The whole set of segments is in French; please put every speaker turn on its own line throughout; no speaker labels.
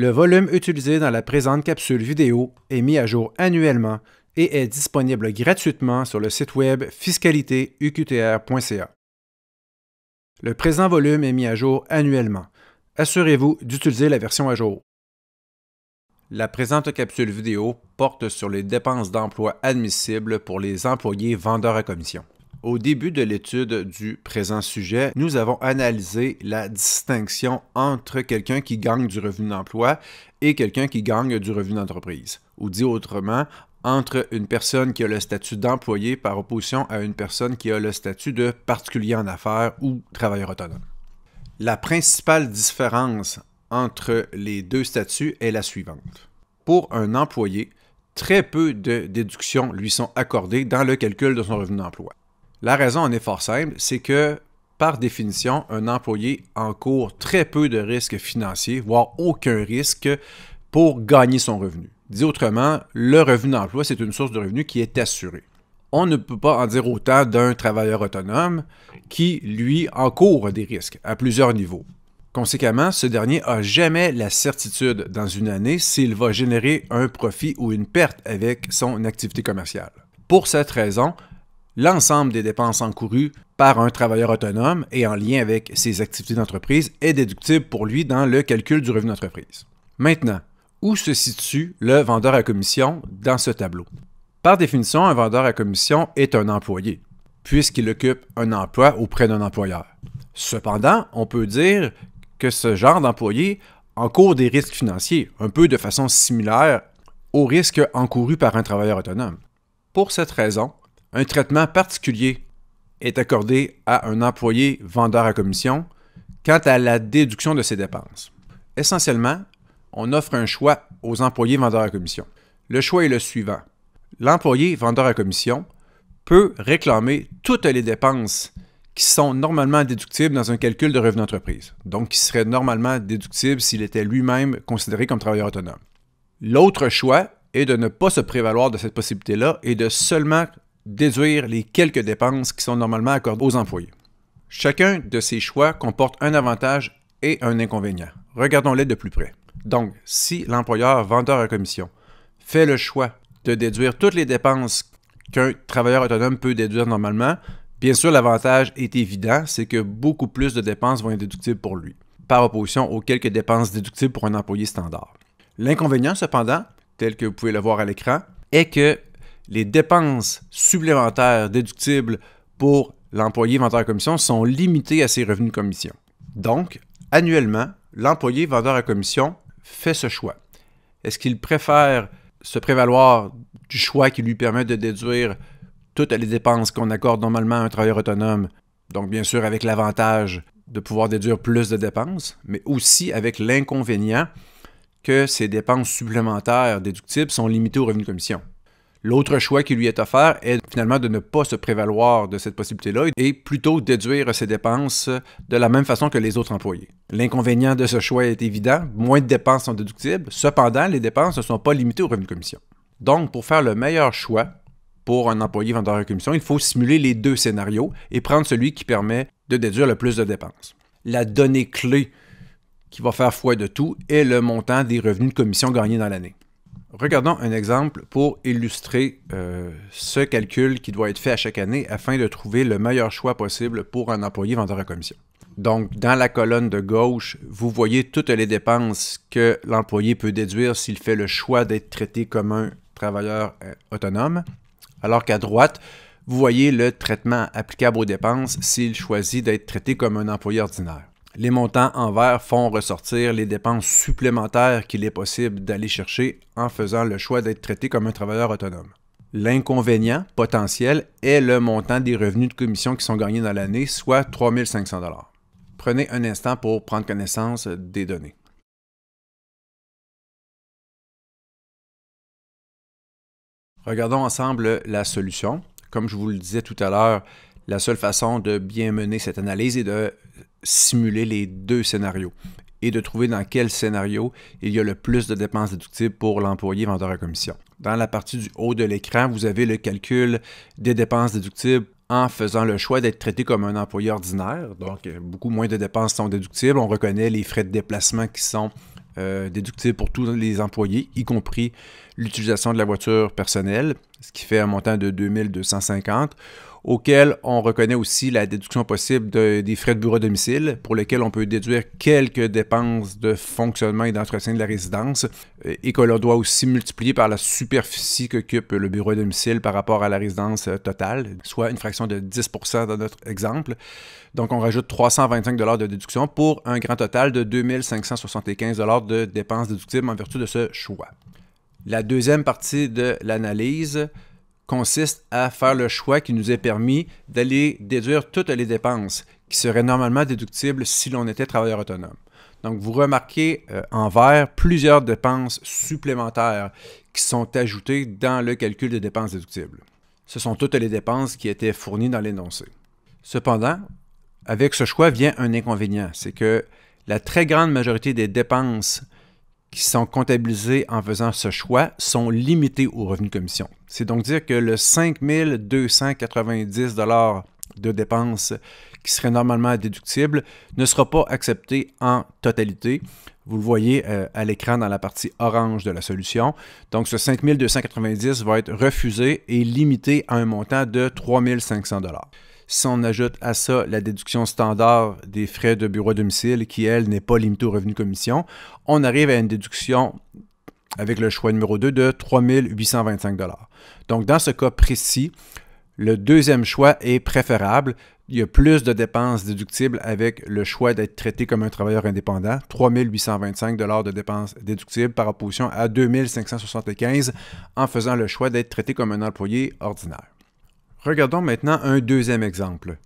Le volume utilisé dans la présente capsule vidéo est mis à jour annuellement et est disponible gratuitement sur le site web fiscalitéuqtr.ca. Le présent volume est mis à jour annuellement. Assurez-vous d'utiliser la version à jour. La présente capsule vidéo porte sur les dépenses d'emploi admissibles pour les employés vendeurs à commission. Au début de l'étude du présent sujet, nous avons analysé la distinction entre quelqu'un qui gagne du revenu d'emploi et quelqu'un qui gagne du revenu d'entreprise, ou dit autrement, entre une personne qui a le statut d'employé par opposition à une personne qui a le statut de particulier en affaires ou travailleur autonome. La principale différence entre les deux statuts est la suivante. Pour un employé, très peu de déductions lui sont accordées dans le calcul de son revenu d'emploi. La raison en est fort simple, c'est que par définition, un employé encourt très peu de risques financiers, voire aucun risque pour gagner son revenu. Dit autrement, le revenu d'emploi, c'est une source de revenu qui est assurée. On ne peut pas en dire autant d'un travailleur autonome qui, lui, encourt des risques à plusieurs niveaux. Conséquemment, ce dernier n'a jamais la certitude dans une année s'il va générer un profit ou une perte avec son activité commerciale. Pour cette raison, l'ensemble des dépenses encourues par un travailleur autonome et en lien avec ses activités d'entreprise est déductible pour lui dans le calcul du revenu d'entreprise. Maintenant, où se situe le vendeur à commission dans ce tableau? Par définition, un vendeur à commission est un employé, puisqu'il occupe un emploi auprès d'un employeur. Cependant, on peut dire que ce genre d'employé encourt des risques financiers, un peu de façon similaire aux risques encourus par un travailleur autonome. Pour cette raison, un traitement particulier est accordé à un employé vendeur à commission quant à la déduction de ses dépenses. Essentiellement, on offre un choix aux employés vendeurs à commission. Le choix est le suivant. L'employé vendeur à commission peut réclamer toutes les dépenses qui sont normalement déductibles dans un calcul de revenu d'entreprise, donc qui seraient normalement déductibles s'il était lui-même considéré comme travailleur autonome. L'autre choix est de ne pas se prévaloir de cette possibilité-là et de seulement déduire les quelques dépenses qui sont normalement accordées aux employés. Chacun de ces choix comporte un avantage et un inconvénient. Regardons-les de plus près. Donc, si l'employeur vendeur à commission fait le choix de déduire toutes les dépenses qu'un travailleur autonome peut déduire normalement, bien sûr, l'avantage est évident, c'est que beaucoup plus de dépenses vont être déductibles pour lui, par opposition aux quelques dépenses déductibles pour un employé standard. L'inconvénient, cependant, tel que vous pouvez le voir à l'écran, est que les dépenses supplémentaires déductibles pour l'employé vendeur à commission sont limitées à ses revenus de commission. Donc, annuellement, l'employé vendeur à commission fait ce choix. Est-ce qu'il préfère se prévaloir du choix qui lui permet de déduire toutes les dépenses qu'on accorde normalement à un travailleur autonome, donc bien sûr avec l'avantage de pouvoir déduire plus de dépenses, mais aussi avec l'inconvénient que ces dépenses supplémentaires déductibles sont limitées aux revenus de commission. L'autre choix qui lui est offert est finalement de ne pas se prévaloir de cette possibilité-là et plutôt déduire ses dépenses de la même façon que les autres employés. L'inconvénient de ce choix est évident, moins de dépenses sont déductibles, cependant les dépenses ne sont pas limitées aux revenus de commission. Donc pour faire le meilleur choix pour un employé vendeur de commission, il faut simuler les deux scénarios et prendre celui qui permet de déduire le plus de dépenses. La donnée clé qui va faire foi de tout est le montant des revenus de commission gagnés dans l'année. Regardons un exemple pour illustrer euh, ce calcul qui doit être fait à chaque année afin de trouver le meilleur choix possible pour un employé vendeur à commission. Donc, dans la colonne de gauche, vous voyez toutes les dépenses que l'employé peut déduire s'il fait le choix d'être traité comme un travailleur euh, autonome, alors qu'à droite, vous voyez le traitement applicable aux dépenses s'il choisit d'être traité comme un employé ordinaire les montants en vert font ressortir les dépenses supplémentaires qu'il est possible d'aller chercher en faisant le choix d'être traité comme un travailleur autonome. L'inconvénient potentiel est le montant des revenus de commission qui sont gagnés dans l'année, soit 3500 Prenez un instant pour prendre connaissance des données. Regardons ensemble la solution. Comme je vous le disais tout à l'heure, la seule façon de bien mener cette analyse est de simuler les deux scénarios et de trouver dans quel scénario il y a le plus de dépenses déductibles pour l'employé vendeur à commission. Dans la partie du haut de l'écran, vous avez le calcul des dépenses déductibles en faisant le choix d'être traité comme un employé ordinaire. Donc, euh, beaucoup moins de dépenses sont déductibles. On reconnaît les frais de déplacement qui sont euh, déductibles pour tous les employés, y compris l'utilisation de la voiture personnelle, ce qui fait un montant de 2250 auquel on reconnaît aussi la déduction possible des frais de bureau à domicile, pour lesquels on peut déduire quelques dépenses de fonctionnement et d'entretien de la résidence, euh, et que l'on doit aussi multiplier par la superficie qu'occupe le bureau à domicile par rapport à la résidence euh, totale, soit une fraction de 10 dans notre exemple. Donc, on rajoute 325 de déduction pour un grand total de 2575 de dépenses déductibles en vertu de ce choix. La deuxième partie de l'analyse, consiste à faire le choix qui nous est permis d'aller déduire toutes les dépenses qui seraient normalement déductibles si l'on était travailleur autonome. Donc, vous remarquez euh, en vert plusieurs dépenses supplémentaires qui sont ajoutées dans le calcul des dépenses déductibles. Ce sont toutes les dépenses qui étaient fournies dans l'énoncé. Cependant, avec ce choix vient un inconvénient, c'est que la très grande majorité des dépenses qui sont comptabilisés en faisant ce choix sont limités aux revenus de commission. C'est donc dire que le 5290 dollars de dépenses qui serait normalement déductible ne sera pas accepté en totalité. Vous le voyez euh, à l'écran dans la partie orange de la solution. Donc, ce 5290 va être refusé et limité à un montant de 3500 si on ajoute à ça la déduction standard des frais de bureau à domicile, qui, elle, n'est pas limitée aux revenus commission, on arrive à une déduction avec le choix numéro 2 de 3 825 Donc, dans ce cas précis, le deuxième choix est préférable. Il y a plus de dépenses déductibles avec le choix d'être traité comme un travailleur indépendant, 3 825 de dépenses déductibles par opposition à 2 575 en faisant le choix d'être traité comme un employé ordinaire. Regardons maintenant un deuxième exemple.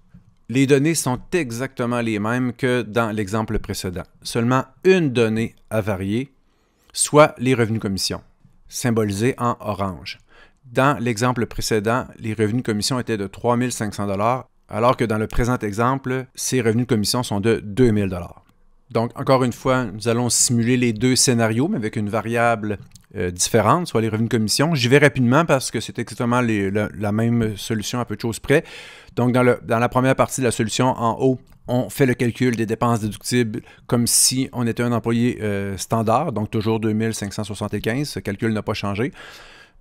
Les données sont exactement les mêmes que dans l'exemple précédent. Seulement une donnée a varié, soit les revenus commissions, symbolisés en orange. Dans l'exemple précédent, les revenus commissions étaient de 3500 alors que dans le présent exemple, ces revenus commissions sont de 2000 Donc, encore une fois, nous allons simuler les deux scénarios, mais avec une variable euh, différentes, soit les revenus de commission. J'y vais rapidement parce que c'est exactement la, même solution à peu de choses près. Donc, dans, la première partie de la solution, en haut, on fait le calcul des dépenses déductibles comme si on était un employé euh, standard, donc toujours 2575. Ce calcul n'a pas changé.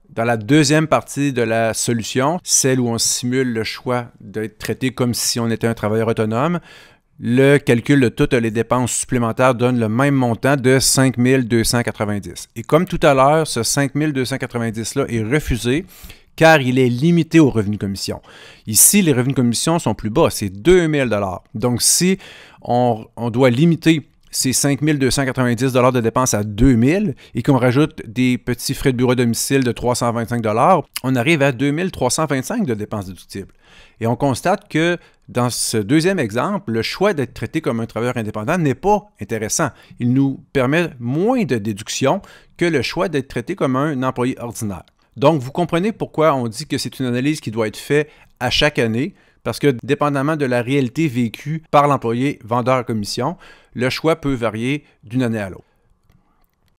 Dans la deuxième partie de la solution, celle où on simule le choix d'être traité comme si on était un travailleur autonome, le calcul de toutes les dépenses supplémentaires donne le même montant de 5290. Et comme tout à l'heure, ce 5290-là est refusé car il est limité aux revenus de commission. Ici, les revenus de commission sont plus bas, c'est 2000 Donc si on, on doit limiter c'est 5 290 de dépenses à 2000 et qu'on rajoute des petits frais de bureau à domicile de 325 on arrive à 2325 de dépenses déductibles. Et on constate que dans ce deuxième exemple, le choix d'être traité comme un travailleur indépendant n'est pas intéressant. Il nous permet moins de déductions que le choix d'être traité comme un employé ordinaire. Donc, vous comprenez pourquoi on dit que c'est une analyse qui doit être faite à chaque année parce que dépendamment de la réalité vécue par l'employé vendeur à commission, le choix peut varier d'une année à l'autre.